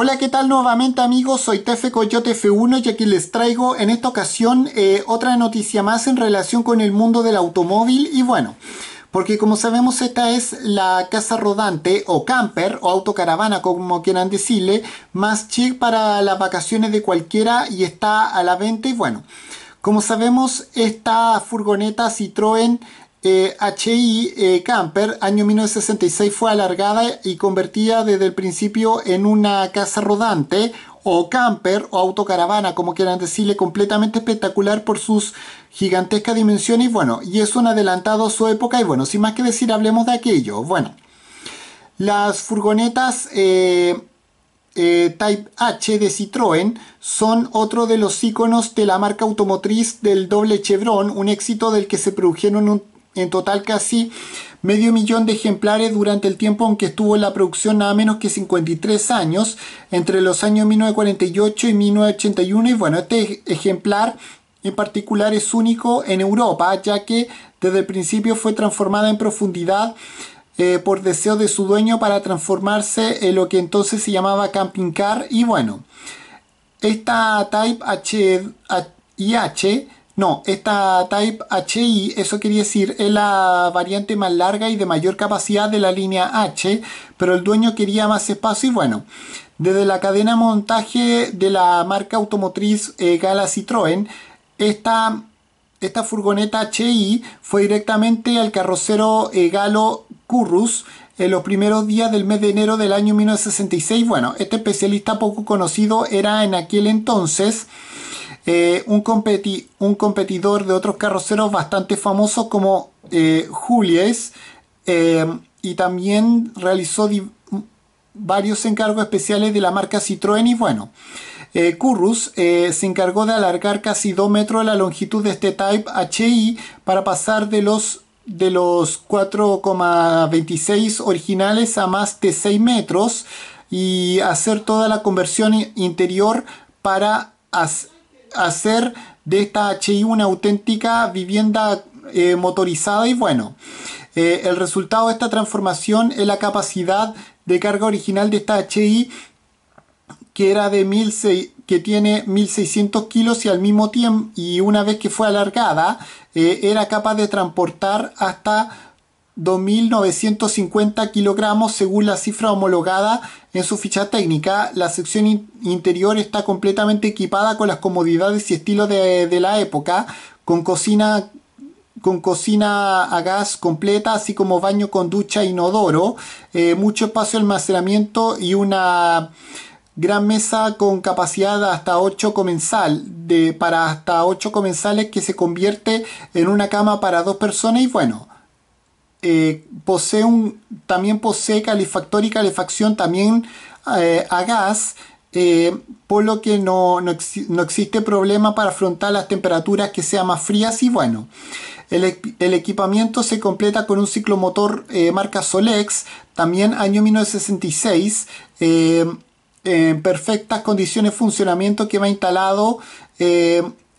Hola, ¿qué tal nuevamente amigos? Soy Tefe Coyote F1 y aquí les traigo en esta ocasión eh, otra noticia más en relación con el mundo del automóvil y bueno, porque como sabemos esta es la casa rodante o camper o autocaravana como quieran decirle, más chic para las vacaciones de cualquiera y está a la venta y bueno. Como sabemos, esta furgoneta Citroën HI eh, Camper, año 1966, fue alargada y convertida desde el principio en una casa rodante o camper o autocaravana, como quieran decirle, completamente espectacular por sus gigantescas dimensiones. Bueno, y es un adelantado a su época y bueno, sin más que decir, hablemos de aquello. Bueno, las furgonetas... Eh, eh, Type H de Citroën son otro de los iconos de la marca automotriz del doble Chevron, un éxito del que se produjeron un, en total casi medio millón de ejemplares durante el tiempo aunque estuvo en la producción nada menos que 53 años, entre los años 1948 y 1981. Y bueno, este ejemplar en particular es único en Europa, ya que desde el principio fue transformada en profundidad eh, por deseo de su dueño para transformarse en lo que entonces se llamaba camping car. Y bueno, esta Type H, IH no, esta Type HI, eso quería decir, es la variante más larga y de mayor capacidad de la línea H, pero el dueño quería más espacio y bueno, desde la cadena montaje de la marca automotriz eh, Gala Citroën, esta, esta, furgoneta HI fue directamente al carrocero eh, Galo Currus en los primeros días del mes de enero del año 1966. Bueno, este especialista poco conocido era en aquel entonces... Eh, un, competi un, competidor de otros carroceros bastante famosos como eh, Julies em, y también realizó varios encargos especiales de la marca Citroën y bueno. Eh, Currus se encargó de alargar casi 2 metros la longitud de este Type HI para pasar de los, de los 4,26 originales a más de 6 metros y hacer toda la conversión interior para, hacer de esta HI una auténtica vivienda eh, motorizada y bueno, eh, el resultado de esta transformación es la capacidad de carga original de esta HI que era de 1600 que tiene 1600 kilos y al mismo tiempo y una vez que fue alargada eh, era capaz de transportar hasta 2.950 kilogramos según la cifra homologada en su ficha técnica. La sección interior está completamente equipada con las comodidades y estilos de, la época, con cocina, con cocina a gas completa, así como baño con ducha e inodoro, eh, mucho espacio de almacenamiento y una gran mesa con capacidad hasta 8 comensal, de, para hasta 8 comensales que se convierte en una cama para dos personas y bueno, eh, posee un, también posee calefactor y calefacción también eh, a gas, eh, por lo que no, existe problema para afrontar las temperaturas que sean más frías y bueno. El, el equipamiento se completa con un ciclomotor marca Solex, también año 1966, en perfectas condiciones de funcionamiento que va instalado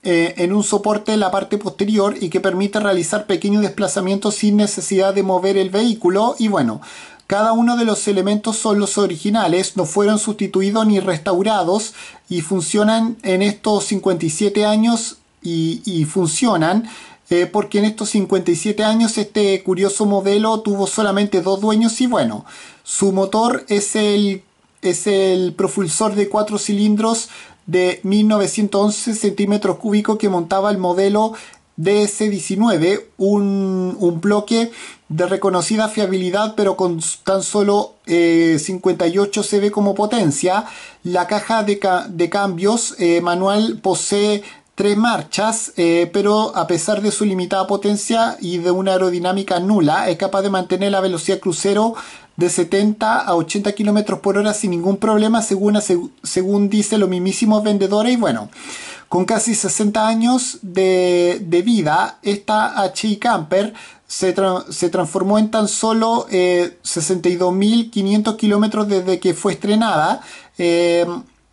eh, en un soporte en la parte posterior y que permite realizar pequeños desplazamientos sin necesidad de mover el vehículo y bueno cada uno de los elementos son los originales, no fueron sustituidos ni restaurados y funcionan en estos 57 años y, funcionan eh, porque en estos 57 años este curioso modelo tuvo solamente dos dueños y bueno, su motor es el, es el propulsor de cuatro cilindros de 1911 centímetros cúbicos que montaba el modelo DS-19, un, un, bloque de reconocida fiabilidad pero con tan solo eh, 58 CV como potencia. La caja de, cambios eh, manual posee tres marchas, eh, pero a pesar de su limitada potencia y de una aerodinámica nula, es capaz de mantener la velocidad crucero de 70 a 80 kilómetros por hora sin ningún problema, según, según dice los mismísimos vendedores. Y bueno, con casi 60 años de, de vida, esta HI Camper se, se, transformó en tan solo 62.500 eh, kilómetros desde que fue estrenada. Eh,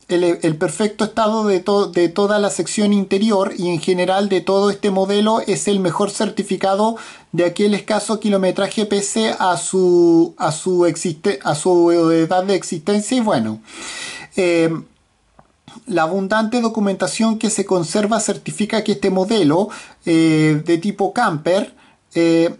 el, perfecto estado de, de toda la sección interior y en general de todo este modelo es el mejor certificado de aquel escaso kilometraje pese a su, a su, existe, a su edad de existencia y bueno. Eh, la abundante documentación que se conserva certifica que este modelo eh, de tipo camper eh,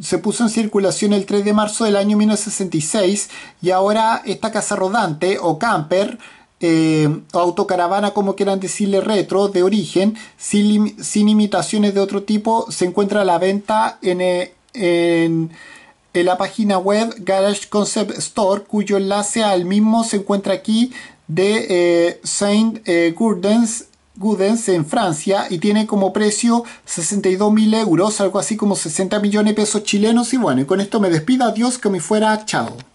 se puso en circulación el 3 de marzo del año 1966 y ahora esta casa rodante o camper eh, o autocaravana, como quieran decirle, retro, de origen, sin, imitaciones de otro tipo, se encuentra a la venta eh, en, en, la página web Garage Concept Store, cuyo enlace al mismo se encuentra aquí de Saint Gurdens Gudens en Francia y tiene como precio 62.000 euros, algo así como 60 millones de pesos chilenos. Y bueno, y con esto me despido. Adiós, que me fuera. Chao.